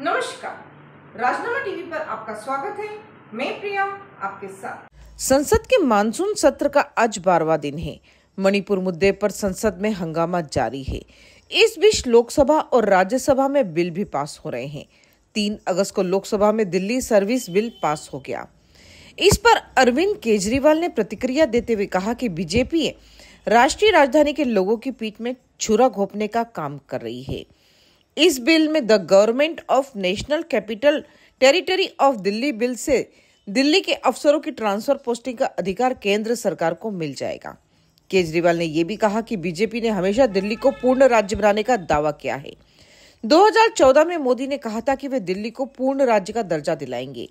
नमस्कार राजनामा टीवी पर आपका स्वागत है मैं प्रिया आपके साथ संसद के मानसून सत्र का आज बारवा दिन है मणिपुर मुद्दे पर संसद में हंगामा जारी है इस बीच लोकसभा और राज्यसभा में बिल भी पास हो रहे हैं तीन अगस्त को लोकसभा में दिल्ली सर्विस बिल पास हो गया इस पर अरविंद केजरीवाल ने प्रतिक्रिया देते हुए कहा कि बीजेपी राष्ट्रीय राजधानी के लोगों की पीठ में छुरा घोपने का काम कर रही है इस बिल में the government of national capital territory of Delhi bill से दिल्ली के अफसरों की ट्रांसफर पोस्टिंग का अधिकार केंद्र सरकार को मिल जाएगा केजरीवाल ने यह भी कहा कि बीजेपी ने हमेशा दिल्ली को पूर्ण राज्य बनाने का दावा किया है 2014 में मोदी ने कहा था कि वे दिल्ली को पूर्ण राज्य का दर्जा दिलाएंगे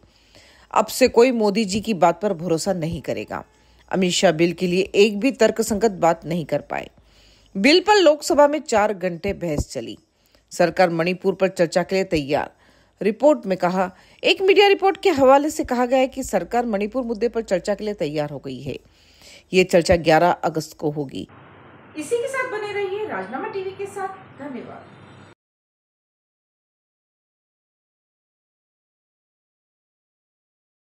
अब से कोई मोदी जी की बात पर भरोसा नहीं करेगा अमित शाह बिल के लिए एक भी तर्कसंगत बात नहीं कर पाए बिल पर लोकसभा में चार घंटे बहस चली सरकार मणिपुर पर चर्चा के लिए तैयार रिपोर्ट में कहा एक मीडिया रिपोर्ट के हवाले से कहा गया है कि सरकार मणिपुर मुद्दे पर चर्चा के लिए तैयार हो गई है ये चर्चा 11 अगस्त को होगी इसी के साथ बने रहिए राजनामा टीवी के साथ धन्यवाद